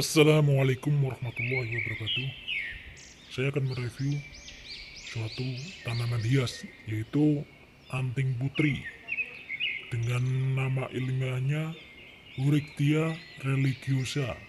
Assalamualaikum warahmatullahi wabarakatuh. Saya akan mereview suatu tanaman hias yaitu anting putri dengan nama ilmiahnya Urictia religiosa.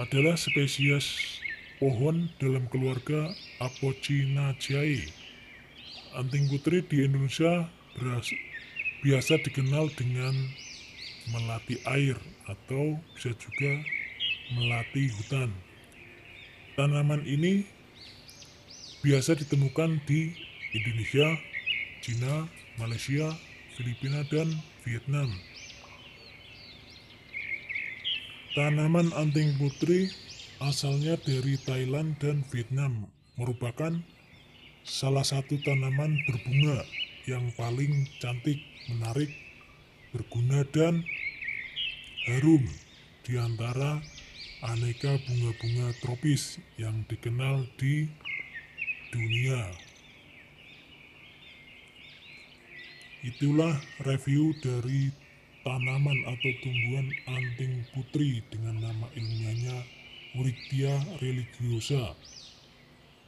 Adalah spesies pohon dalam keluarga Apocinaceae. Anting putri di Indonesia biasa dikenal dengan melati air atau bisa juga melati hutan. Tanaman ini biasa ditemukan di Indonesia, Cina, Malaysia, Filipina, dan Vietnam. Tanaman anting putri asalnya dari Thailand dan Vietnam merupakan salah satu tanaman berbunga yang paling cantik, menarik, berguna, dan harum di antara aneka bunga-bunga tropis yang dikenal di dunia. Itulah review dari tanaman atau tumbuhan anting putri dengan nama ilmiahnya Urictia religiosa.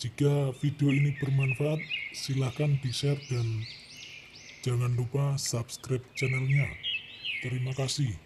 Jika video ini bermanfaat, silahkan di-share dan jangan lupa subscribe channelnya. Terima kasih.